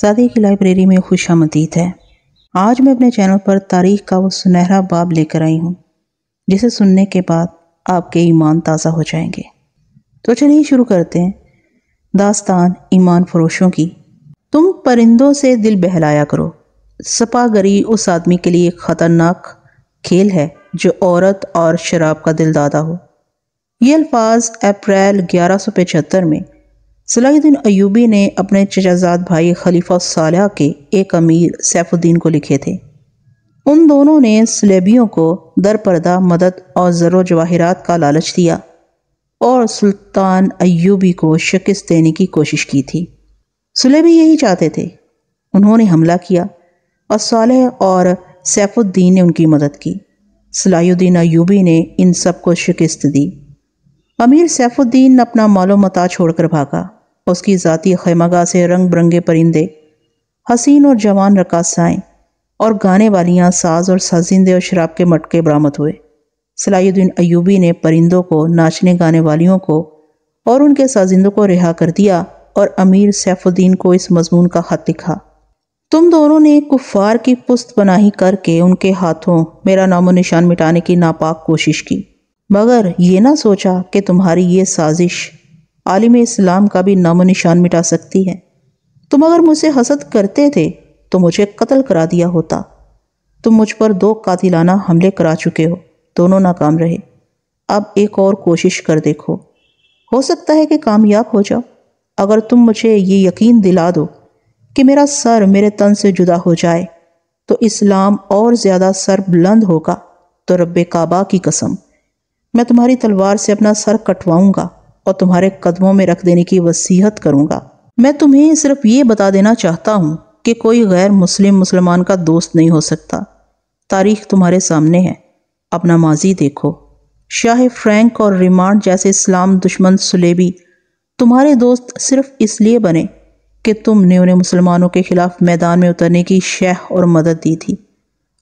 सादी की लाइब्रेरी में खुश आमदीद है आज मैं अपने चैनल पर तारीख का वो सुनहरा बाब लेकर आई हूँ जिसे सुनने के बाद आपके ईमान ताज़ा हो जाएंगे तो चलिए शुरू करते हैं दास्तान ईमान फरोशों की तुम परिंदों से दिल बहलाया करो सपागरी उस आदमी के लिए ख़तरनाक खेल है जो औरत और शराब का दिलदादा हो ये अल्फाज अप्रैल ग्यारह में सलाहुद्दीन अयूबी ने अपने चचाजाद भाई खलीफा सालह के एक अमीर सैफुद्दीन को लिखे थे उन दोनों ने सलेबियों को दरपर्दा मदद और ज़र जवाहरात का लालच दिया और सुल्तान अयूबी को शिकस्त देने की कोशिश की थी सलेबी यही चाहते थे उन्होंने हमला किया और सालह और सैफुद्दीन ने उनकी मदद की सलाहुद्दीन अयूबी ने इन सबको शिकस्त दी अमीर सैफुद्दीन अपना मालो मता छोड़कर भागा उसकी ज़ाती खैमगा से रंग बिरंगे परिंदे हसीन और जवान रकासाएँ और गाने वालियाँ साज और साजिंदे और शराब के मटके बरामद हुए सलाहुद्दीन अयूबी ने परिंदों को नाचने गाने वालियों को और उनके साजिंदों को रिहा कर दिया और अमीर सैफुद्दीन को इस मजमून का ख़त लिखा तुम दोनों ने कुफ़ार की पुस्त पनाही करके उनके हाथों मेरा नामो निशान मिटाने की नापाक कोशिश की मगर ये ना सोचा कि तुम्हारी ये साजिश आलिम इस्लाम का भी नामो निशान मिटा सकती है तुम अगर मुझसे हसद करते थे तो मुझे कत्ल करा दिया होता तुम मुझ पर दो कातिलाना हमले करा चुके हो दोनों नाकाम रहे अब एक और कोशिश कर देखो हो सकता है कि कामयाब हो जाओ अगर तुम मुझे ये यकीन दिला दो कि मेरा सर मेरे तन से जुदा हो जाए तो इस्लाम और ज़्यादा सर बुलंद होगा तो रब्बे काबा की कसम मैं तुम्हारी तलवार से अपना सर कटवाऊंगा और तुम्हारे कदमों में रख देने की वसीहत करूंगा मैं तुम्हें सिर्फ ये बता देना चाहता हूँ कि कोई गैर मुस्लिम मुसलमान का दोस्त नहीं हो सकता तारीख तुम्हारे सामने है अपना माजी देखो शाह फ्रैंक और रिमांड जैसे इस्लाम दुश्मन सुलेबी तुम्हारे दोस्त सिर्फ इसलिए बने कि तुमने उन्हें मुसलमानों के खिलाफ मैदान में उतरने की शह और मदद दी थी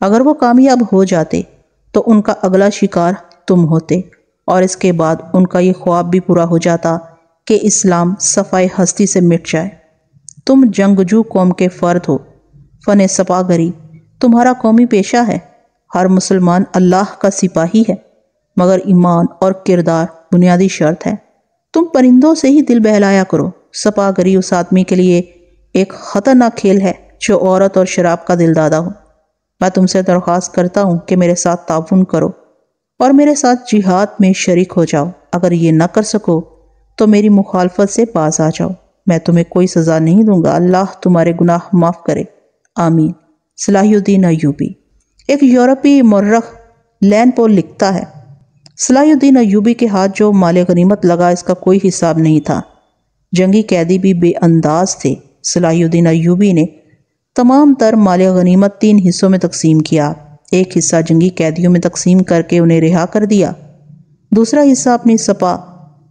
अगर वो कामयाब हो जाते तो उनका अगला शिकार तुम होते और इसके बाद उनका ये ख्वाब भी पूरा हो जाता कि इस्लाम सफाई हस्ती से मिट जाए तुम जंगजू कौम के फ़र्द हो फ़न सपागरी तुम्हारा कौमी पेशा है हर मुसलमान अल्लाह का सिपाही है मगर ईमान और किरदार बुनियादी शर्त है तुम परिंदों से ही दिल बहलाया करो सपागरी उस आदमी के लिए एक ख़तरनाक खेल है जो औरत और शराब का दिलदादा हो मैं तुमसे दरख्वास्त करता हूँ कि मेरे साथ ताउन करो और मेरे साथ जिहाद में शरीक हो जाओ अगर ये ना कर सको तो मेरी मुखालफत से पास आ जाओ मैं तुम्हें कोई सज़ा नहीं दूंगा अल्लाह तुम्हारे गुनाह माफ़ करे आमीन सलाहुद्दीन अयूबी एक यूरोपी मर्रख लैन पोल लिखता है सलाहुद्दीन अयूबी के हाथ जो माल गनीमत लगा इसका कोई हिसाब नहीं था जंगी कैदी भी बेअंदाज थे सलाहुद्दीन अयूबी ने तमाम तर माल गनीमत तीन हिस्सों में तकसीम किया एक हिस्सा जंगी कैदियों में तकसीम करके उन्हें रिहा कर दिया दूसरा हिस्सा अपनी सपा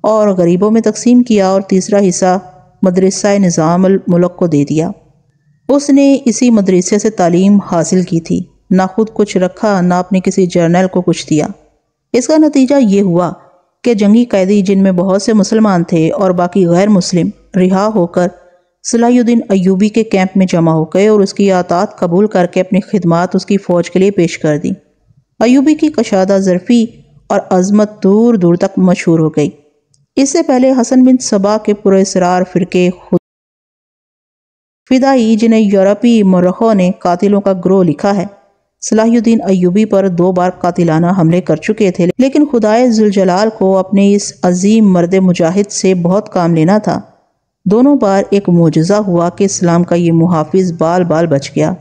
और गरीबों में तकसीम किया और तीसरा हिस्सा मदरसा निज़ाम मुल्क को दे दिया उसने इसी मदरसे से तालीम हासिल की थी ना खुद कुछ रखा ना अपने किसी जर्नल को कुछ दिया इसका नतीजा ये हुआ कि जंगी कैदी जिनमें बहुत से मुसलमान थे और बाकी गैर मुस्लिम रिहा होकर सलाहुद्दीन अयूबी के कैंप में जमा हो गए और उसकी यातात कबूल करके अपनी खिदमत उसकी फ़ौज के लिए पेश कर दी अयूबी की कशादा जरफ़ी और अजमत दूर दूर तक मशहूर हो गई इससे पहले हसन बिन सबा के पुरेसरार फ़िरके खुद फिदाई जिन्हें यूरोपी मरखों ने कातिलों का ग्रोह लिखा है सलाहुद्दीन अयूबी पर दो बार कातिलाना हमले कर चुके थे लेकिन खुदाए जुलजलाल को अपने इस अजीम मर्द मुजाहिद से बहुत काम लेना था दोनों बार एक मुजजा हुआ कि इस्लाम का ये मुहाफ़ बाल बाल बच गया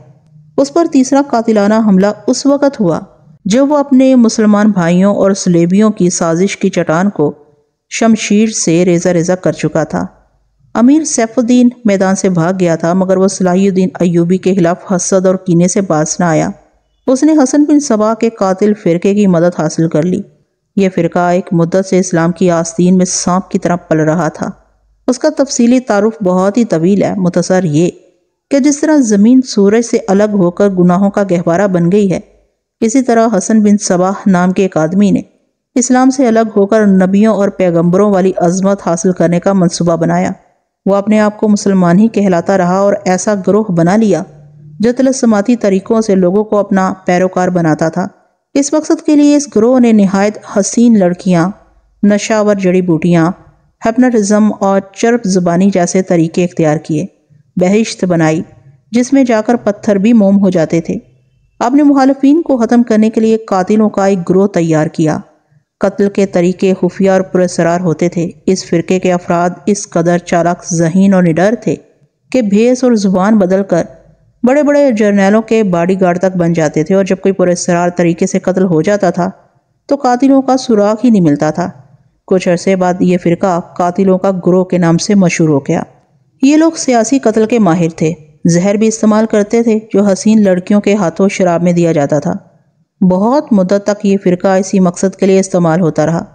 उस पर तीसरा कातिलाना हमला उस वक़्त हुआ जब वह अपने मुसलमान भाइयों और सलेबियों की साजिश की चटान को शमशीर से रेजा रेजा कर चुका था अमीर सैफुद्दीन मैदान से भाग गया था मगर वह सलाहुद्दीन अयूबी के खिलाफ हसद और कीने से बास न आया उसने हसन बिन सबा के कातिल फ़िरके की मदद हासिल कर ली यह फ़िरका एक मुद्दत से इस्लाम की आस्तीन में सांप की तरह पल रहा था उसका तफसीली तारुफ बहुत ही तवील है मुतसर ये कि जिस तरह ज़मीन सूरज से अलग होकर गुनाहों का गहवारा बन गई है इसी तरह हसन बिन सबाह नाम के एक आदमी ने इस्लाम से अलग होकर नबियों और पैगंबरों वाली अजमत हासिल करने का मनसूबा बनाया वो अपने आप को मुसलमान ही कहलाता रहा और ऐसा ग्रोह बना लिया जो तलसमाती तरीक़ों से लोगों को अपना पैरोकार बनाता था इस मकसद के लिए इस ग्रोह ने नहायत हसीन लड़कियाँ नशावर जड़ी बूटियाँ हपनरिज़म और चर्प ज़ुबानी जैसे तरीके इख्तियार किए बहिश्त बनाई जिसमें जाकर पत्थर भी मोम हो जाते थे आपने मुखालफिन को ख़त्म करने के लिए कातिलों का एक ग्रोह तैयार किया कत्ल के तरीके खुफिया और पुरसरार होते थे इस फ़िरके के अफराद इस कदर चालाक जहीन और निडर थे कि भेस और ज़ुबान बदल कर बड़े बड़े जर्नैलों के बाडी गार्ड तक बन जाते थे और जब कोई पुरसरार तरीके से कत्ल हो जाता था तो कातिलों का सुराग ही नहीं मिलता था कुछ अरसे बाद ये फ़िरका कातिलों का ग्रोह के नाम से मशहूर हो गया ये लोग सियासी कत्ल के माहिर थे जहर भी इस्तेमाल करते थे जो हसीन लड़कियों के हाथों शराब में दिया जाता था बहुत मुद्दत तक ये फ़िरका इसी मकसद के लिए इस्तेमाल होता रहा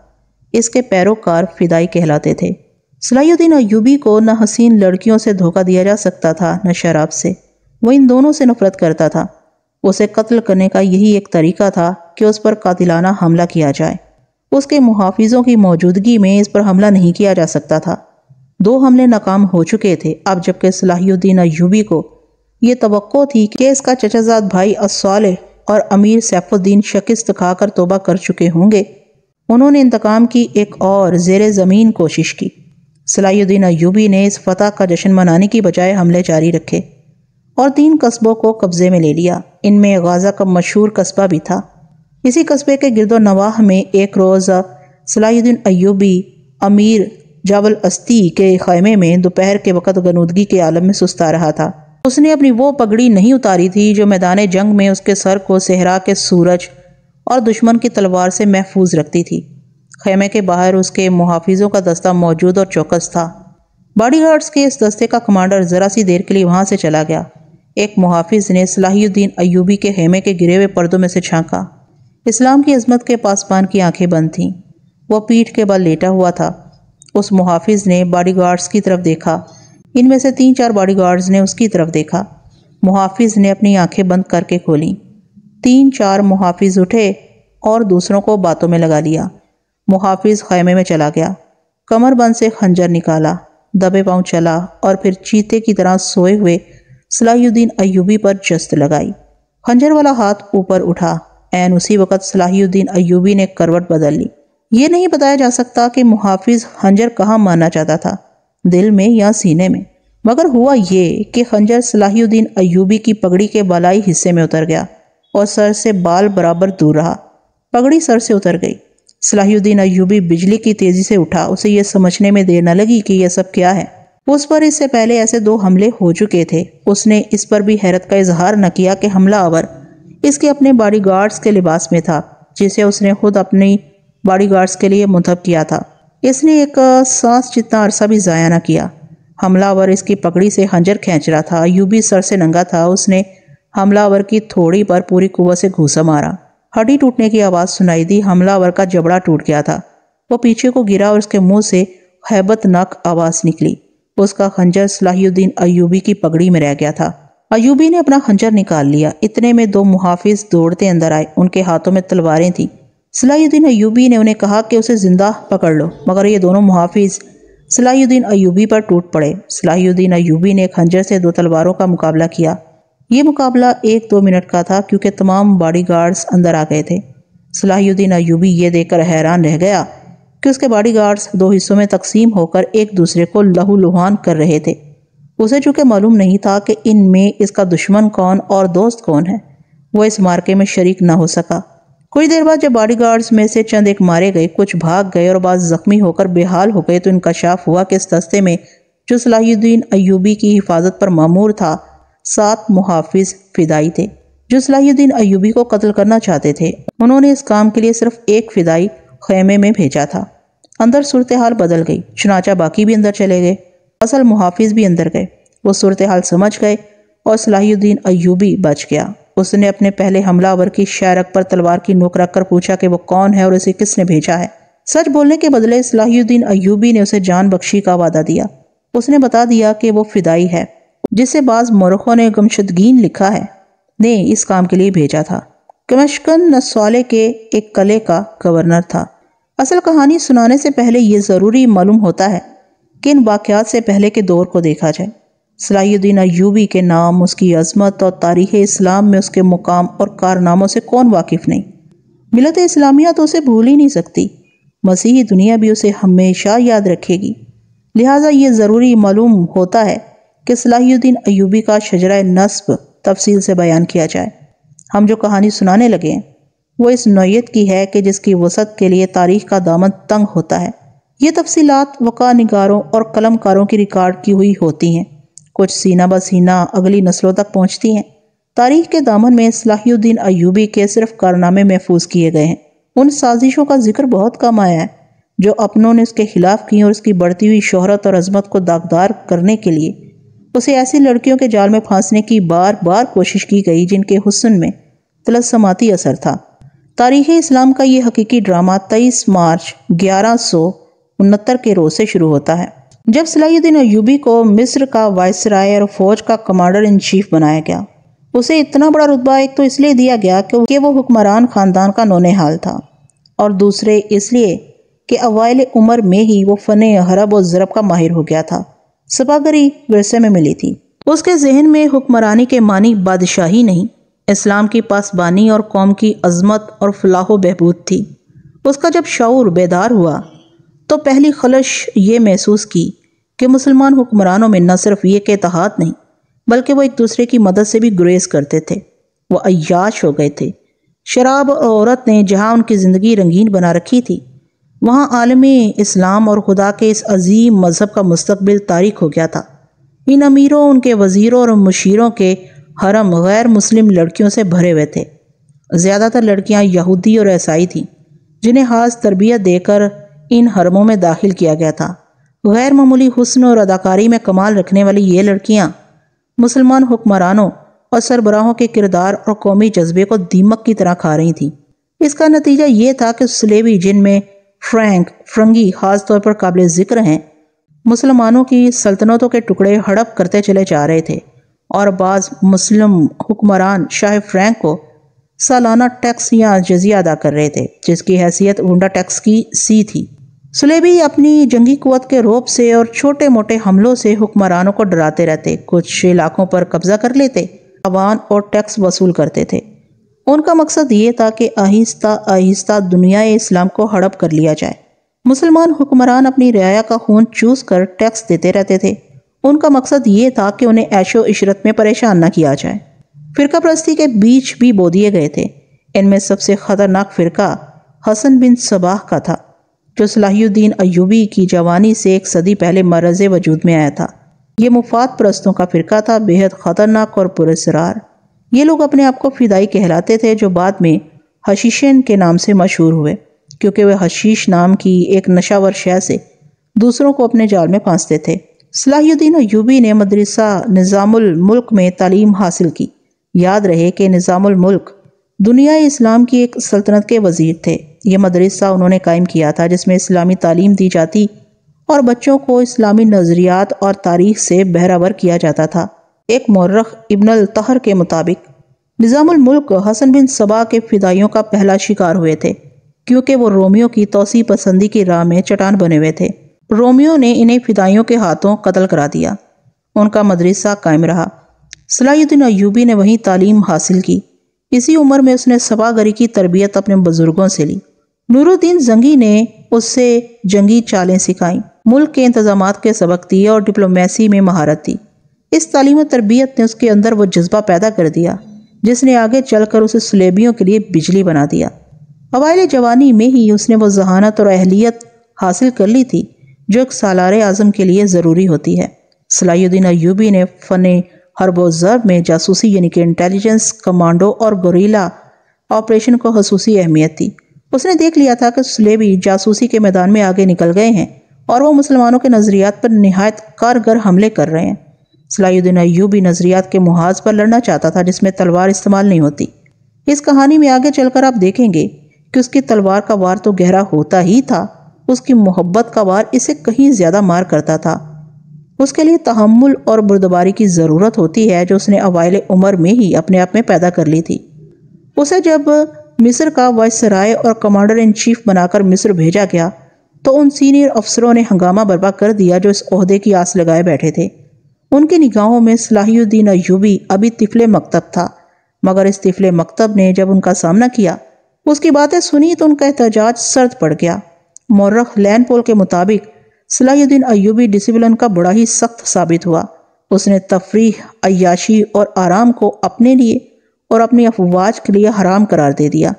इसके पैरोकार फिदाई कहलाते थे सलाहुद्दीन अयूबी को न हसीन लड़कियों से धोखा दिया जा सकता था न शराब से वह इन दोनों से नफरत करता था उसे कत्ल करने का यही एक तरीका था कि उस पर कातिलाना हमला किया जाए उसके मुहाफिजों की मौजूदगी में इस पर हमला नहीं किया जा सकता था दो हमले नाकाम हो चुके थे अब जबकि सलाहुद्दीन अयूबी को यह तो थी कि इसका चचाजाद भाई असाल और अमीर सैफुद्दीन शिकस्त खाकर तोबा कर चुके होंगे उन्होंने इंतकाम की एक और जेर ज़मीन कोशिश की सलाहुद्दीन अयूबी ने इस फतह का जश्न मनाने की बजाय हमले जारी रखे और तीन कस्बों को कब्ज़े में ले लिया इनमें गाज़ा का मशहूर कस्बा भी था इसी कस्बे के गिरदो नवाह में एक रोज़ सलाहुद्दीन अयूबी अमीर जावल अस्ती के खैमे में दोपहर के वक़्त गनूदगी के आलम में सुस्ता रहा था उसने अपनी वो पगड़ी नहीं उतारी थी जो मैदान जंग में उसके सर को सहरा के सूरज और दुश्मन की तलवार से महफूज रखती थी खैमे के बाहर उसके मुहाफिजों का दस्ता मौजूद और चौकस था बाडी गार्ड्स के इस दस्ते का कमांडर ज़रा सी देर के लिए वहाँ से चला गया एक मुहाफिज ने सलाहुद्दीन अयूबी के खेमे के गिरे हुए पर्दों में से छांका इस्लाम की अजमत के पासवान की आंखें बंद थीं वह पीठ के बल लेटा हुआ था उस मुहाफिज ने बॉडीगार्ड्स की तरफ देखा इनमें से तीन चार बॉडीगार्ड्स ने उसकी तरफ देखा मुहाफिज ने अपनी आंखें बंद करके खोली तीन चार मुहाफिज उठे और दूसरों को बातों में लगा लिया मुहाफिज खैमे में चला गया कमरबंद से खंजर निकाला दबे पाँव चला और फिर चीते की तरह सोए हुए सलाहुद्दीन अयूबी पर जस्त लगाई खंजर वाला हाथ ऊपर उठा एन उसी वक़्त सलाहुद्दीन अयूबी ने करवट बदल ली ये नहीं बताया जा सकता कि मुहाफिज हंजर कहाँ मानना चाहता था दिल में या सीने में मगर हुआ ये कि हंजर सलाहुद्दीन अयूबी की पगड़ी के बलाई हिस्से में उतर गया और सर से बाल बराबर दूर रहा पगड़ी सर से उतर गई सलाहुद्दीन अयूबी बिजली की तेज़ी से उठा उसे यह समझने में देर न लगी कि यह सब क्या है उस पर इससे पहले ऐसे दो हमले हो चुके थे उसने इस पर भी हैरत का इजहार न किया कि हमला आवर इसके अपने बॉडीगार्ड्स के लिबास में था जिसे उसने खुद अपनी बॉडीगार्ड्स के लिए मुंतब किया था इसने एक सांस जितना अरसा भी ज़ाया ना किया हमलावर इसकी पगड़ी से हंजर खींच रहा था यूबी सर से नंगा था उसने हमलावर की थोड़ी पर पूरी कुवत से घूसा मारा हड्डी टूटने की आवाज़ सुनाई दी हमलावर का जबड़ा टूट गया था वो पीछे को गिरा और उसके मुंह से हैबतनाक आवाज़ निकली उसका खंजर सलाहुद्दीन अयूबी की पगड़ी में रह गया था अयूबी ने अपना खंजर निकाल लिया इतने में दो मुहाफिज दौड़ते अंदर आए उनके हाथों में तलवारें थीं सलाहुद्दीन अयूबी ने उन्हें कहा कि उसे ज़िंदा पकड़ लो मगर ये दोनों मुहाफिज सलाहुद्दीन अयूबी पर टूट पड़े सलाहुद्दीन अयूबी ने खंजर से दो तलवारों का मुकाबला किया ये मुकाबला एक दो मिनट का था क्योंकि तमाम बॉडी गार्ड्स अंदर आ गए थे सलाहुद्दीन अयूबी ये देखकर हैरान रह गया कि उसके बॉडी गार्ड्स दो हिस्सों में तकसीम होकर एक दूसरे को लहूलुहान कर रहे थे उसे चूंकि मालूम नहीं था कि इनमें इसका दुश्मन कौन और दोस्त कौन है वह इस मार्के में शरीक ना हो सका कुछ देर बाद जब बॉडीगार्ड्स में से चंद एक मारे गए कुछ भाग गए और बाद जख्मी होकर बेहाल हो गए तो इनकशाफ हुआ कि इस दस्ते में जो सलाहुद्दीन अयूबी की हिफाजत पर मामूर था सात मुहाफ़ फिदाई थे जो सलाहुद्दीन अयूबी को कत्ल करना चाहते थे उन्होंने इस काम के लिए सिर्फ एक फिदाई खैमे में भेजा था अंदर सूरत हाल बदल गई चुनाचा बाकी भी अंदर चले गए असल मुहाफिज भी अंदर गए वो सूरत हाल समझ गए और सलाहुद्दीन अयूबी बच गया उसने अपने पहले हमलावर की शैरक पर तलवार की नोक रख कर पूछा कि वो कौन है और उसे किसने भेजा है सच बोलने के बदले सलाहुद्दीन अयूबी ने उसे जान बख्शी का वादा दिया उसने बता दिया कि वो फिदाई है जिसे बाज़ मोरखों ने गमशदगीन लिखा है ने इस काम के लिए भेजा था कमशकन नसवाले के एक कले का गवर्नर था असल कहानी सुनाने से पहले यह ज़रूरी मालूम होता है किन वाक़ात से पहले के दौर को देखा जाए सलाहुद्दीन अयूबी के नाम उसकी अजमत और तारीख़ इस्लाम में उसके मुकाम और कारनामों से कौन वाकिफ़ नहीं मिलत इस्लामिया तो उसे भूल ही नहीं सकती मसीही दुनिया भी उसे हमेशा याद रखेगी लिहाजा ये ज़रूरी मालूम होता है कि सलाहुद्दीन अयूबी का शजरा नस्ब तफसील से बयान किया जाए हम जो कहानी सुनाने लगे हैं वो इस नोयत की है कि जिसकी वसत के लिए तारीख का दामन तंग होता है ये तफसीलात वक़ा निगारों और कलमकारों की रिकॉर्ड की हुई होती हैं कुछ सीना ब सीना अगली नस्लों तक पहुँचती हैं तारीख के दामन में सलाहुद्दीन अयूबी के सिर्फ कारनामे महफूज किए गए हैं उन साजिशों का जिक्र बहुत कम आया है जो अपनों ने उसके खिलाफ की और उसकी बढ़ती हुई शोहरत और अजमत को दागदार करने के लिए उसे ऐसी लड़कियों के जाल में फांसने की बार बार कोशिश की गई जिनके हुसन में तलस्माती असर था तारीख़ इस्लाम का ये हकीकी ड्रामा तेईस मार्च ग्यारह सौ उनहत्तर के रोज से शुरू होता है जब सलाहुद्दीन अयूबी को मिस्र का वायसराय और फौज का कमांडर इन चीफ बनाया गया उसे इतना बड़ा रुतबा एक तो इसलिए दिया गया क्योंकि वो हुक्मरान ख़ानदान का नोने हाल था और दूसरे इसलिए कि अवायल उम्र में ही वो फ़न हरब और ज़रब का माहिर हो गया था सपागरी विरसे में मिली थी उसके जहन में हुक्मरानी के मानी बादशाही नहीं इस्लाम की पासबानी और कौम की अजमत और फलाह बहबूद थी उसका जब शौर बेदार हुआ तो पहली खलश ये महसूस की कि मुसलमान हुक्मरानों में न सिर्फ ये के तहत नहीं बल्कि वह एक दूसरे की मदद से भी गुरेज करते थे वह अयाश हो गए थे शराब और औरत ने जहाँ उनकी ज़िंदगी रंगीन बना रखी थी वहाँ आलमी इस्लाम और खुदा के इस अजीम मज़हब का मुस्तबिल तारीख हो गया था इन अमीरों उनके वज़ीरों और मशीरों के हरम गैर मुस्लिम लड़कियों से भरे हुए थे ज़्यादातर लड़कियाँ यहूदी और ईसाई थीं जिन्हें खास तरबियत देकर इन हरमों में दाखिल किया गया था गैर मामूली हुस्न और अदाकारी में कमाल रखने वाली ये लड़कियाँ मुसलमान हुक्मरानों और सरबराहों के किरदार और कौमी जज्बे को दीमक की तरह खा रही थीं इसका नतीजा ये था कि सलेबी जिनमें फ्रैंक फ्रंगी खास तौर पर काबिल ज़िक्र हैं मुसलमानों की सल्तनतों के टुकड़े हड़प करते चले जा रहे थे और बाज़ मुस्लिम हुक्मरान शाह फ्रैंक को सालाना टैक्स या जजिया अदा कर रहे थे जिसकी हैसियत गुंडा टैक्स की सी थी सुलेबी अपनी जंगी कुत के रोप से और छोटे मोटे हमलों से हुक्मरानों को डराते रहते कुछ इलाकों पर कब्जा कर लेते अवान और टैक्स वसूल करते थे उनका मकसद ये था कि आहिस्ता आहिस्ता दुनिया इस्लाम को हड़प कर लिया जाए मुसलमान हुक्मरान अपनी रियाया का खून चूस कर टैक्स देते रहते थे उनका मकसद ये था कि उन्हें ऐशो इशरत में परेशान न किया जाए फ़िरका प्रस्ती के बीच भी बो दिए गए थे इनमें सबसे ख़तरनाक फ़िरका हसन बिन सबाह का था जो सलाहुद्दीन अयूबी की जवानी से एक सदी पहले मरज वजूद में आया था ये मुफाद परस्तों का फ़िरका था बेहद ख़तरनाक और पुरसरार ये लोग अपने आप को फिदाई कहलाते थे जो बाद में हशीशन के नाम से मशहूर हुए क्योंकि वह हशीश नाम की एक नशावर शय से दूसरों को अपने जाल में फांसते थे सलाहुद्दीन यूबी ने मदरसा निज़ामुल मुल्क में तालीम हासिल की याद रहे कि निज़ामुल मुल्क दुनिया इस्लाम की एक सल्तनत के वजीर थे ये मदरसा उन्होंने कायम किया था जिसमें इस्लामी तालीम दी जाती और बच्चों को इस्लामी नज़रियात और तारीख से बहरावर किया जाता था एक मर्रख इबन तहर के मुताबिक निज़ामुल्क हसन बिन सबा के फिदाइयों का पहला शिकार हुए थे क्योंकि वो रोमियो की तोसी पसंदी की राह में चटान बने हुए थे रोमियो ने इन्हें फिदाइयों के हाथों कत्ल करा दिया उनका मदरसा कायम रहा सलाहुद्दीन अयूबी ने वहीं तालीम हासिल की इसी उम्र में उसने सबागरी की तरबियत अपने बुज़ुर्गों से ली नूरुद्दीन जंगी ने उससे जंगी चालें सिखाई मुल्क के इंतजाम के सबक दिए और डिप्लोमेसी में महारत दी इस तालीम तरबियत ने उसके अंदर वो जज्बा पैदा कर दिया जिसने आगे चलकर उसे सलेबियों के लिए बिजली बना दिया अवाइल जवानी में ही उसने वो जहानत और अहलियत हासिल कर ली थी जो एक सालार आज़म के लिए ज़रूरी होती है सलाहुद्दीन अयूबी ने फ़न हरबोजर में जासूसी यानी कि इंटेलिजेंस कमांडो और गोरीला ऑपरेशन को खसूसी अहमियत दी उसने देख लिया था कि सुलेबी जासूसी के मैदान में आगे निकल गए हैं और वो मुसलमानों के नज़रियात पर नहायत कारगर हमले कर रहे हैं सलाहुद्दीन अयूबी नज़रियात के महाज पर लड़ना चाहता था जिसमें तलवार इस्तेमाल नहीं होती इस कहानी में आगे चलकर आप देखेंगे कि उसकी तलवार का वार तो गहरा होता ही था उसकी मोहब्बत का वार इसे कहीं ज़्यादा मार करता था उसके लिए तहमुल और बुरदबारी की ज़रूरत होती है जो उसने अवायल उम्र में ही अपने आप में पैदा कर ली थी उसे जब मिस्र का वायसराय और कमांडर इन चीफ बनाकर मिस्र भेजा गया तो उन सीनियर अफसरों ने हंगामा बर्बा कर दिया जो इस अहदे की आस लगाए बैठे थे उनकी निगाहों में सलाहुद्दीन अयूबी अभी तिफले मकतब था मगर इस तिफले मकतब ने जब उनका सामना किया उसकी बातें सुनी तो उनका एहतजाज सर्द पड़ गया मौरख लैन पोल के मुताबिक सलाहुद्दीन अयूबी डिसिप्लिन का बड़ा ही सख्त साबित हुआ उसने तफरी अयाशी और आराम को अपने लिए और अपनी अफवाज के लिए हराम करार दे दिया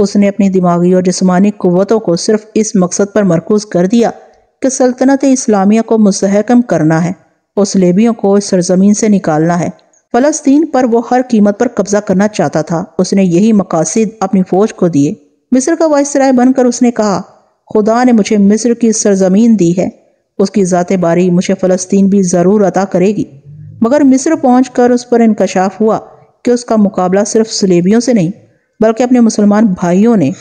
उसने अपनी दिमागी और जिसमानी कुतों को सिर्फ इस मकसद पर मरकूज कर दिया कि सल्तनत इस्लामिया को मुस्तहकम करना है और सलेबियों को इस सरजमीन से निकालना है फ़लस्तीन पर वो हर कीमत पर कब्ज़ा करना चाहता था उसने यही मकासद अपनी फ़ौज को दिए मिस्र का वायसराय बनकर उसने कहा खुदा ने मुझे मिस्र की सरजमीन दी है उसकी ज़ात बारी मुझे फ़लस्तीन भी ज़रूर अता करेगी मगर मिस्र पहुँच कर उस पर इनकशाफ हुआ कि उसका मुकाबला सिर्फ सलेबियों से नहीं बल्कि अपने मुसलमान भाइयों ने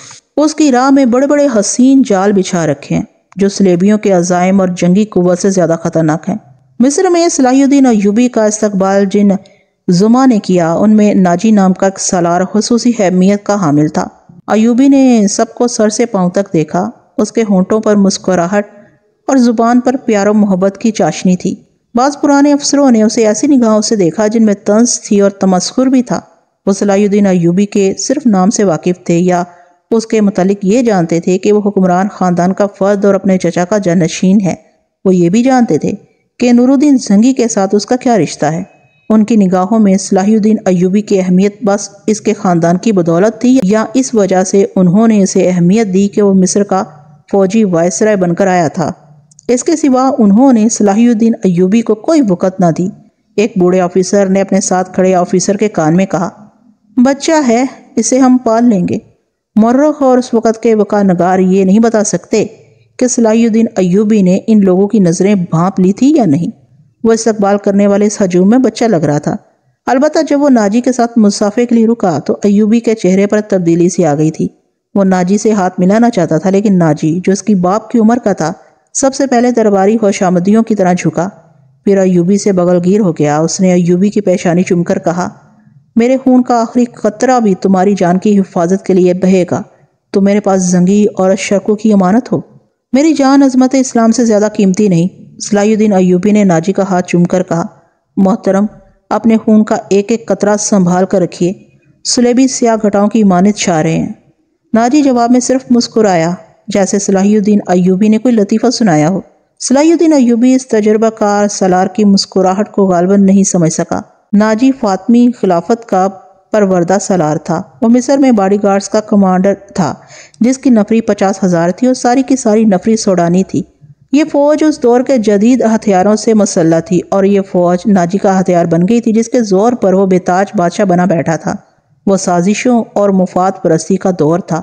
उसकी राह में बड़े बड़े हसीन जाल बिछा रखे हैं जो सलेबियों के अजायम और जंगी कुत से ज़्यादा ख़तरनाक हैं मिस्र में सलाहुद्दीन यूबी का इस्तबाल जिन जुमा ने किया उनमें नाजी नाम का एक सलार खसूसी अहमियत का हामिल था अयूबी ने सबको सर से पाँव तक देखा उसके होंठों पर मुस्कुराहट और ज़ुबान पर प्यारो मोहब्बत की चाशनी थी बाज़ पुराने अफसरों ने उसे ऐसी निगाहों से देखा जिनमें तंज थी और तमस्कुर भी था वो सलाहुद्दीन अयूबी के सिर्फ नाम से वाकिफ़ थे या उसके मतलब ये जानते थे कि वह हुक्मरान ख़ानदान का फ़र्द और अपने चचा का जानशीन है वो ये भी जानते थे कि नूरुद्दीन जंगी के साथ उसका क्या रिश्ता है उनकी निगाहों में सलाहुद्दीन अयूबी की अहमियत बस इसके ख़ानदान की बदौलत थी या इस वजह से उन्होंने इसे अहमियत दी कि वह मिस्र का फ़ौजी वायसराय बनकर आया था इसके सिवा उन्होंने सलाहुद्दीन अयूबी को कोई वक़्त ना दी एक बूढ़े ऑफिसर ने अपने साथ खड़े ऑफिसर के कान में कहा बच्चा है इसे हम पाल लेंगे मर्रख और उस वक़्त के वक़ा नगार ये नहीं बता सकते कि सलाहुद्दीन अयूबी ने इन लोगों की नज़रें भाँप ली थी या नहीं वह इस्तबाल करने वाले इस हजूम में बच्चा लग रहा था अलबत् जब वो नाजी के साथ मुसाफे के लिए रुका तो अयूबी के चेहरे पर तब्दीली सी आ गई थी वो नाजी से हाथ मिलाना चाहता था लेकिन नाजी जो उसकी बाप की उम्र का था सबसे पहले दरबारी खुशामदियों की तरह झुका फिर अयूबी से बगलगीर हो गया उसने अयूबी की पेशानी चुमकर कहा मेरे खून का आखिरी कतरा भी तुम्हारी जान की हिफाजत के लिए बहेगा तो मेरे पास जंगी और शर्कों की अमानत हो मेरी जान अजमत इस्लाम से ज़्यादा कीमती नहीं सलाहुद्दीन अयूबी ने नाजी का हाथ चुमकर कहा मोहतरम अपने खून का एक एक कतरा संभाल कर रखिए सुलेबी स्याह घटाओं की मानित छा रहे हैं नाजी जवाब में सिर्फ मुस्कुराया जैसे सलाहुद्दीन अयूबी ने कोई लतीफ़ा सुनाया हो सलाहुद्दीन अयूबी इस तजर्बाकार सलार की मुस्कुराहट को गालबन नहीं समझ सका नाजी फातमी खिलाफत का परवरदा सलार था वो मिसर में बाड़ी गार्ड्स का कमांडर था जिसकी नफरी पचास हज़ार थी और सारी की सारी नफरी सोडानी थी ये फ़ौज उस दौर के जदीद हथियारों से मसल्ला थी और ये फ़ौज नाजी का हथियार बन गई थी जिसके ज़ोर पर वो बेताज बादशाह बना बैठा था वो साजिशों और मुफाद परस्ती का दौर था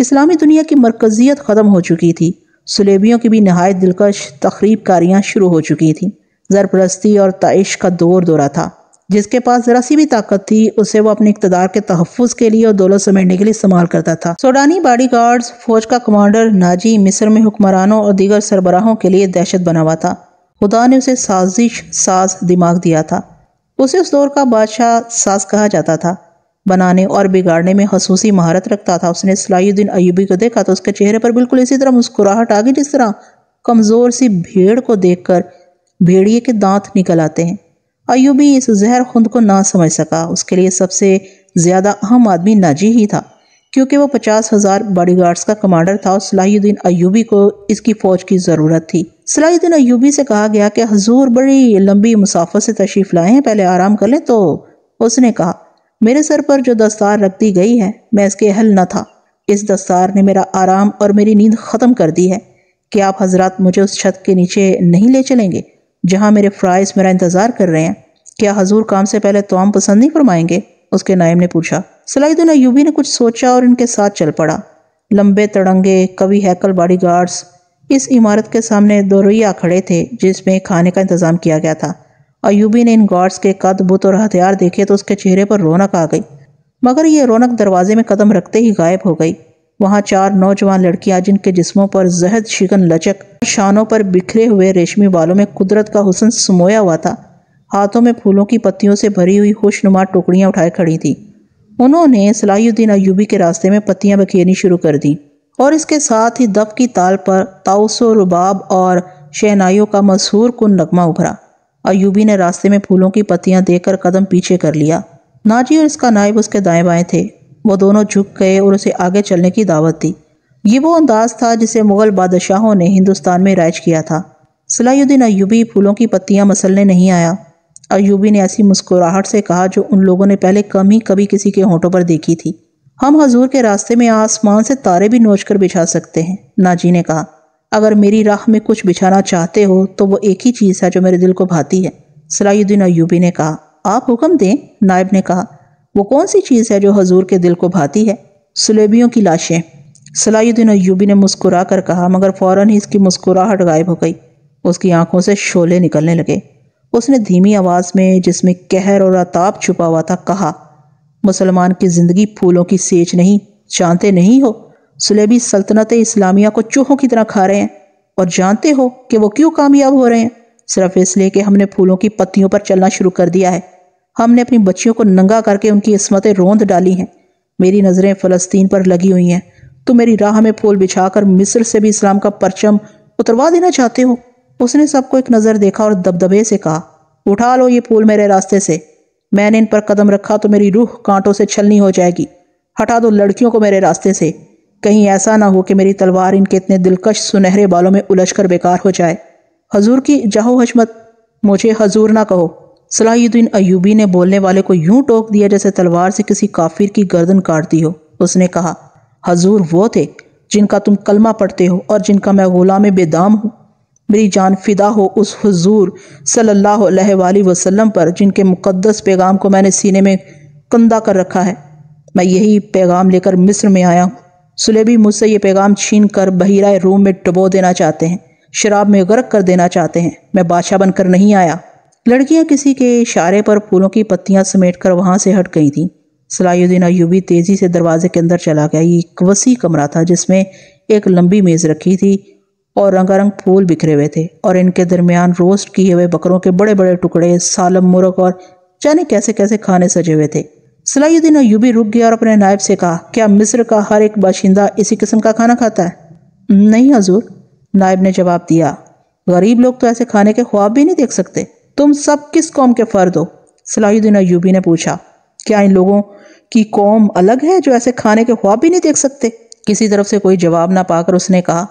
इस्लामी दुनिया की मरकजियत ख़त्म हो चुकी थी सलेबियों की भी नहायत दिलकश तकरीब कारियाँ शुरू हो चुकी थीं ज़रपरस्ती और तइश का दौर दौरा था जिसके पास जरा सी भी ताकत थी उसे वो अपने इकतदार के तहफ़ के लिए और दौलत समेटने के लिए इस्तेमाल करता था सोडानी बाडी गार्ड्स फौज का कमांडर नाजी मिस्र में हुक्मरानों और दीगर सरबराहों के लिए दहशत बना हुआ था खुदा ने उसे साजिश साज दिमाग दिया था उसे उस दौर का बादशाह साज कहा जाता था बनाने और बिगाड़ने में खसूसी महारत रखता था उसने सलाहुद्दीन अयूबी को देखा तो उसके चेहरे पर बिल्कुल इसी तरह मुस्कुराहट आ गई जिस तरह कमज़ोर सी भीड़ को देखकर भेड़िए के दांत निकल आते हैं अयूबी इस जहर खुंद को ना समझ सका उसके लिए सबसे ज़्यादा अहम आदमी नाजी ही था क्योंकि वह पचास हज़ार गार्ड्स का कमांडर था और सलाहुद्दीन अयूबी को इसकी फ़ौज की ज़रूरत थी सलाहुद्दीन अयूबी से कहा गया कि हजूर बड़ी लंबी मुसाफत से तशरीफ़ लाए हैं पहले आराम कर लें तो उसने कहा मेरे सर पर जो दस्तार रख दी गई है मैं इसके हल न था इस दस्तार ने मेरा आराम और मेरी नींद ख़त्म कर दी है कि आप हजरत मुझे उस छत के नीचे नहीं ले चलेंगे जहाँ मेरे फ्राइज मेरा इंतज़ार कर रहे हैं क्या हजूर काम से पहले तोम पसंद नहीं फरमाएंगे उसके नायब ने पूछा सलाहिदुन अयूबी ने कुछ सोचा और इनके साथ चल पड़ा लंबे तड़ंगे कवि हैकल बॉडी गार्ड्स इस इमारत के सामने दो रोया खड़े थे जिसमें खाने का इंतज़ाम किया गया था अयूबी ने इन गार्ड्स के कद बुत और हथियार देखे तो उसके चेहरे पर रौनक आ गई मगर ये रौनक दरवाजे में कदम रखते ही गायब हो गई वहाँ चार नौजवान लड़कियां जिनके जिस्मों पर जहद शिकन लचक शानों पर बिखरे हुए रेशमी बालों में कुदरत का हुसन समोया हुआ था हाथों में फूलों की पत्तियों से भरी हुई खुशनुमा टोकरियाँ उठाए खड़ी थी उन्होंने सलाहुद्दीन अयूबी के रास्ते में पत्तियाँ बखेरनी शुरू कर दी और इसके साथ ही दफ की ताल पर ताउसो रुबाब और शहनाइयों का मशहूर कुन नगमा उभरा अयूबी ने रास्ते में फूलों की पत्तियां देकर कदम पीछे कर लिया नाजी और इसका नायब उसके दाएं बाएं थे वो दोनों झुक गए और उसे आगे चलने की दावत दी ये वो अंदाज था जिसे मुगल बादशाहों ने हिंदुस्तान में राज किया था सलाहुद्दीन अयूबी फूलों की पत्तियां मसलने नहीं आया अयूबी ने ऐसी मुस्कुराहट से कहा जो उन लोगों ने पहले कम ही कभी किसी के होंठों पर देखी थी हम हजूर के रास्ते में आसमान से तारे भी नोच कर बिछा सकते हैं नाजी ने कहा अगर मेरी राह में कुछ बिछाना चाहते हो तो वो एक ही चीज़ है जो मेरे दिल को भाती है सलाहुद्दीन अयूबी ने कहा आप हुक्म दें नायब ने कहा वो कौन सी चीज़ है जो हजूर के दिल को भाती है सलेबियों की लाशें सलाहुद्दीन अयूबी ने मुस्कुरा कर कहा मगर फ़ौर ही इसकी मुस्कुराहट गायब हो गई उसकी आंखों से शोले निकलने लगे उसने धीमी आवाज़ में जिसमें कहर और अताप छुपा हुआ था कहा मुसलमान की ज़िंदगी फूलों की सेच नहीं जानते नहीं हो सुलेबी सल्तनत इस्लामिया को चूहों की तरह खा रहे हैं और जानते हो कि वो क्यों कामयाब हो रहे हैं सिर्फ इसलिए कि हमने फूलों की पत्तियों पर चलना शुरू कर दिया है हमने अपनी बच्चियों को नंगा करके उनकी इसमतें रोंद डाली हैं मेरी नज़रें फ़लस्तीन पर लगी हुई हैं तो मेरी राह में फूल बिछाकर मिस्र से भी इस्लाम का परचम उतरवा देना चाहते हो उसने सबको एक नज़र देखा और दबदबे से कहा उठा लो ये फूल मेरे रास्ते से मैंने इन पर कदम रखा तो मेरी रूह कांटों से छलनी हो जाएगी हटा दो लड़कियों को मेरे रास्ते से कहीं ऐसा ना हो कि मेरी तलवार इनके इतने दिलकश सुनहरे बालों में उलझ कर बेकार हो जाए हजूर की जाहो हजमत मुझे हजूर ना कहो सलाहुद्दीन अयूबी ने बोलने वाले को यूं टोक दिया जैसे तलवार से किसी काफिर की गर्दन काट दी हो उसने कहा हजूर वो थे जिनका तुम कलमा पढ़ते हो और जिनका मैं गुलाम बेदाम हूँ मेरी जान फिदा हो उस हजूर सल्ला वसलम पर जिनके मुकदस पैगाम को मैंने सीने में कंदा कर रखा है मैं यही पैगाम लेकर मिस्र में आया हूँ सुलेबी मुझसे ये पैगाम छीन कर बहिरा रूम में डुबो देना चाहते हैं शराब में गर्क कर देना चाहते हैं मैं बादशाह बनकर नहीं आया लड़कियां किसी के इशारे पर फूलों की पत्तियां समेट कर वहां से हट गई थीं सलाहुद्दीन अयूबी तेज़ी से दरवाजे के अंदर चला गया ये एक वसी कमरा था जिसमें एक लंबी मेज़ रखी थी और रंगारंग फूल बिखरे हुए थे और इनके दरमियान रोस्ट किए हुए बकरों के बड़े बड़े टुकड़े सालम मुर्ग और जाने कैसे कैसे खाने सजे हुए थे सलाहुद्दीन यूबी रुक गया और अपने नायब से कहा क्या मिस्र का हर एक बाशिंदा इसी किस्म का खाना खाता है नहीं हजूर नायब ने जवाब दिया गरीब लोग तो ऐसे खाने के ख्वाब भी नहीं देख सकते तुम सब किस कौम के फ़र्द हो सलाहुद्दीन यूबी ने पूछा क्या इन लोगों की कौम अलग है जो ऐसे खाने के ख्वाब भी नहीं देख सकते किसी तरफ से कोई जवाब ना पाकर उसने कहा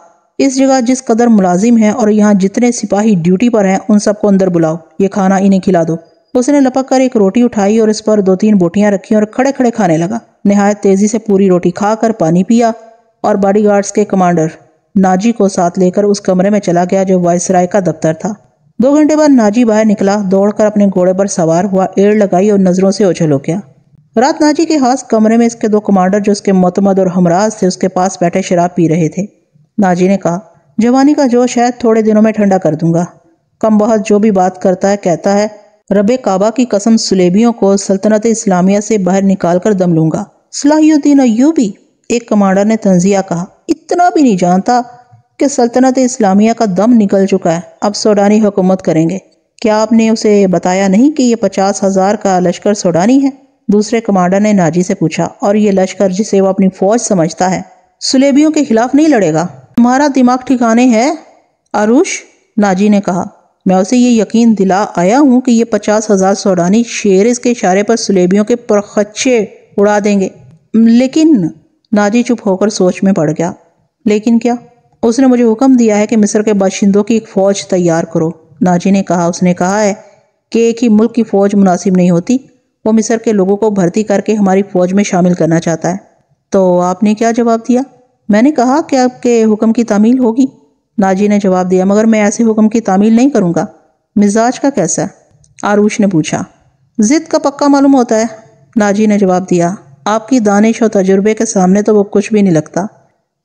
इस जगह जिस कदर मुलाजिम है और यहाँ जितने सिपाही ड्यूटी पर हैं उन सबको अंदर बुलाओ ये खाना इन्हें खिला दो उसने लपक कर एक रोटी उठाई और इस पर दो तीन बोटियां रखी और खड़े खड़े खाने लगा नहायत तेजी से पूरी रोटी खाकर पानी पिया और बॉडीगार्ड्स के कमांडर नाजी को साथ लेकर उस कमरे में चला गया जो वायसराय का दफ्तर था दो घंटे बाद नाजी बाहर निकला दौड़कर अपने घोड़े पर सवार हुआ एड़ लगाई और नजरों से ओझल हो गया रात नाजी के हाथ कमरे में इसके दो कमांडर जो उसके मतमद और हमराज थे उसके पास बैठे शराब पी रहे थे नाजी ने कहा जवानी का जोश है थोड़े दिनों में ठंडा कर दूंगा कम बहुत जो भी बात करता है कहता है रब काबा की कसम सुलेबियों को सल्तनत इस्लामिया से बाहर निकाल कर दम लूंगा सलाहुद्दीन अयूबी एक कमांडर ने तंजिया कहा इतना भी नहीं जानता कि सल्तनत इस्लामिया का दम निकल चुका है अब सोडानी हुकूमत करेंगे क्या आपने उसे बताया नहीं कि यह पचास हज़ार का लश्कर सोडानी है दूसरे कमांडर ने नाजी से पूछा और ये लश्कर जिसे वो अपनी फौज समझता है सुलेबियों के खिलाफ नहीं लड़ेगा हमारा दिमाग ठिकाने है आरुष नाजी ने कहा मैं उसे ये यकीन दिला आया हूँ कि ये पचास हज़ार सोडानी शेर इसके इशारे पर सलेबियों के परखच्चे उड़ा देंगे लेकिन नाजी चुप होकर सोच में पड़ गया लेकिन क्या उसने मुझे हुक्म दिया है कि मिस्र के बाशिंदों की एक फ़ौज तैयार करो नाजी ने कहा उसने कहा है कि एक ही मुल्क की फ़ौज मुनासिब नहीं होती वो मिस्र के लोगों को भर्ती करके हमारी फ़ौज में शामिल करना चाहता है तो आपने क्या जवाब दिया मैंने कहा कि आपके हुक्म की तामील होगी नाजी ने जवाब दिया मगर मैं ऐसे हुक्म की तामील नहीं करूँगा मिजाज का कैसा आरूश ने पूछा ज़िद का पक्का मालूम होता है नाजी ने जवाब दिया आपकी दानिश और तजुर्बे के सामने तो वो कुछ भी नहीं लगता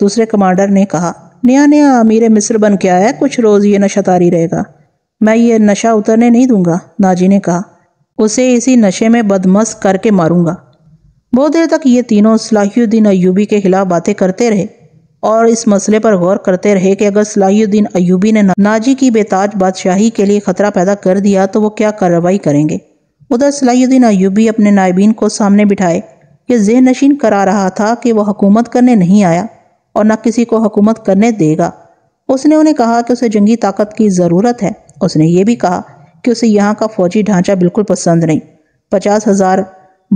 दूसरे कमांडर ने कहा नया नया अमीर मिस्र बन के आया है कुछ रोज़ ये नशा तारी रहेगा मैं ये नशा उतरने नहीं दूंगा नाजी ने कहा उसे इसी नशे में बदमस करके मारूंगा बहुत देर तक ये तीनों सलाहुद्दीन अयूबी के खिलाफ बातें करते रहे और इस मसले पर गौर करते रहे कि अगर सलाहुद्दीन अयूबी ने नाजी की बेताज बादशाही के लिए खतरा पैदा कर दिया तो वो क्या कार्रवाई करेंगे उधर सलाहुद्दीन अयूबी अपने नायबीन को सामने बिठाए ये जहन नशीन करा रहा था कि वह हुकूमत करने नहीं आया और न किसी को हुकूमत करने देगा उसने उन्हें कहा कि उसे जंगी ताकत की ज़रूरत है उसने ये भी कहा कि उसे यहाँ का फौजी ढांचा बिल्कुल पसंद नहीं पचास हज़ार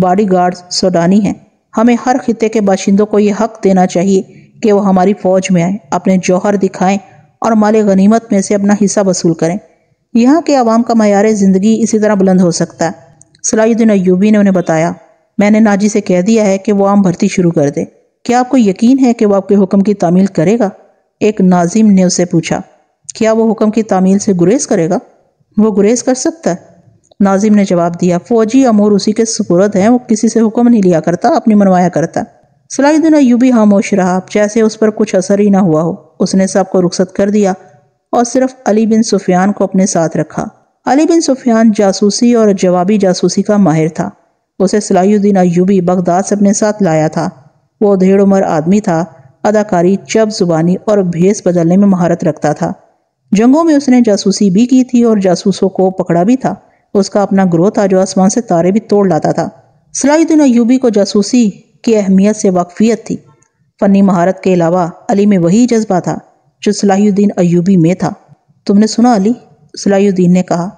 बॉडी गार्ड सोडानी हैं हमें हर खत्े के बाशिंदों को यह हक देना चाहिए कि वो हमारी फौज में आए अपने जौहर दिखाएं और माल गनीमत में से अपना हिस्सा वसूल करें यहाँ के आवाम का मैार ज़िंदगी इसी तरह बुलंद हो सकता है सलाहुद्दीन अयूबी ने उन्हें बताया मैंने नाजी से कह दिया है कि वह आम भर्ती शुरू कर दे क्या आपको यकीन है कि वह आपके हुक्म की तामील करेगा एक नाजिम ने उसे पूछा क्या वो हुक्म की तामील से गुरेज करेगा वो गुरेज कर सकता है नाजिम ने जवाब दिया फौजी अमूर उसी के सुपुरद हैं वो किसी से हुक्म नहीं लिया करता अपनी मनवाया करता है सलाहीदीन अयूबी खामोश रहा जैसे उस पर कुछ असर ही ना हुआ हो उसने सबको रुख्सत कर दिया और सिर्फ अली बिन सुफियान को अपने साथ रखा अली बिन सुफियान जासूसी और जवाबी जासूसी का माहिर था उसे सलाहुद्दीन अयूबी बगदाद से अपने साथ लाया था वो ढेड़ उम्र आदमी था अदाकारी चब जुबानी और भेस बदलने में महारत रखता था जंगों में उसने जासूसी भी की थी और जासूसों को पकड़ा भी था उसका अपना ग्रोह था जो आसमान से तारे भी तोड़ लाता था सलाहुद्दीन अयूबी को जासूसी की अहमियत से वाकफियत थी फ़नी महारत के अलावा अली में वही जज्बा था जो सलाहुद्दीन अयूबी में था तुमने सुना अली सलाहुद्दीन ने कहा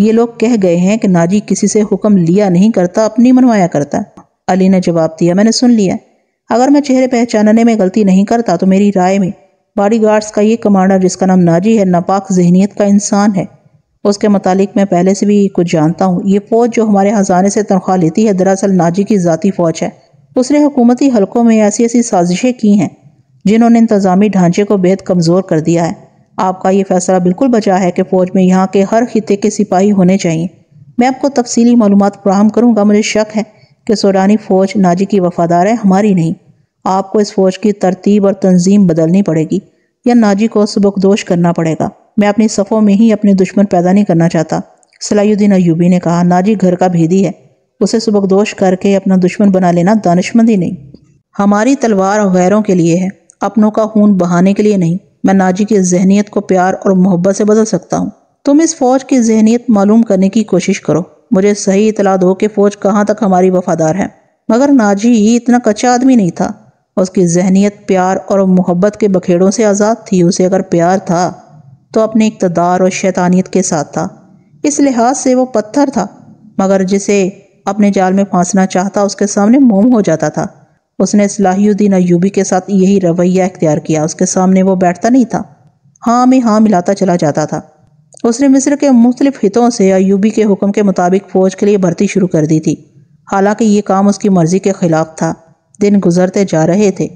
ये लोग कह गए हैं कि नाजी किसी से हुक्म लिया नहीं करता अपनी मनवाया करता अली ने जवाब दिया मैंने सुन लिया अगर मैं चेहरे पहचानने में गलती नहीं करता तो मेरी राय में बॉडी गार्ड्स का ये कमांडर जिसका नाम नाजी है नापाक जहनीत का इंसान है उसके मतलब मैं पहले से भी कुछ जानता हूँ ये फ़ौज जो हमारे खजाने से तनख्वाह लेती है दरअसल नाजी की ज़ाती फ़ौज है उसने हुकूमती हलकों में ऐसी ऐसी साजिशें की हैं जिन्होंने इंतजामी ढांचे को बेहद कमज़ोर कर दिया है आपका ये फैसला बिल्कुल बचा है कि फ़ौज में यहाँ के हर खिते के सिपाही होने चाहिए मैं आपको तफसीली मालूम फ्राहम करूँगा मुझे शक है कि सोडानी फ़ौज नाजी की वफादार है हमारी नहीं आपको इस फ़ौज की तरतीब और तंजीम बदलनी पड़ेगी या नाजी को सबकदोश करना पड़ेगा मैं अपनी सफ़ों में ही अपने दुश्मन पैदा नहीं करना चाहता सलाहुद्दीन अयूबी ने कहा नाजी घर का भेदी है उसे सबकदोश करके अपना दुश्मन बना लेना ही नहीं हमारी तलवार गैरों के लिए है अपनों का खून बहाने के लिए नहीं मैं नाजी की जहनीत को प्यार और मोहब्बत से बदल सकता हूँ तुम इस फौज की जहनीत मालूम करने की कोशिश करो मुझे सही इतला दो कि फौज कहाँ तक हमारी वफादार है मगर नाजी ही इतना कच्चा आदमी नहीं था उसकी जहनीत प्यार और मोहब्बत के बखेड़ों से आज़ाद थी उसे अगर प्यार था तो अपने इकतदार और शैतानियत के साथ था इस लिहाज से वो पत्थर था मगर जिसे अपने जाल में फांसना चाहता उसके सामने मोम हो जाता था उसने सलाहुद्दीन अयूबी के साथ यही रवैया इख्तियार किया उसके सामने वो बैठता नहीं था हाँ में हाँ मिलाता चला जाता था उसने मिस्र के मुख्तलिफ हितों से अयूबी के हुक्म के मुताबिक फ़ौज के लिए भर्ती शुरू कर दी थी हालांकि ये काम उसकी मर्ज़ी के ख़िलाफ़ था दिन गुजरते जा रहे थे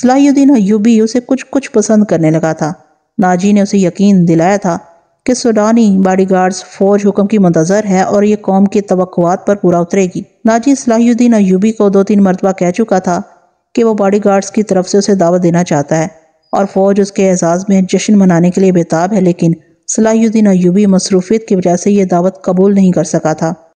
सलाहुद्दीन अयूबी उसे कुछ कुछ पसंद करने लगा था नाजी ने उसे यकीन दिलाया था कि सूडानी बॉडीगार्ड्स फौज हुक्म की मंतजर है और ये कौम की तवक्वात पर पूरा उतरेगी नाजी सलाहुद्दीन अयूबी को दो तीन मरतबा कह चुका था कि वो बॉडीगार्ड्स की तरफ से उसे दावा देना चाहता है और फौज उसके एजाज़ में जश्न मनाने के लिए बेताब है लेकिन सलाहुद्दीन अयूबी मसरूफियत की वजह से यह दावत कबूल नहीं कर सका था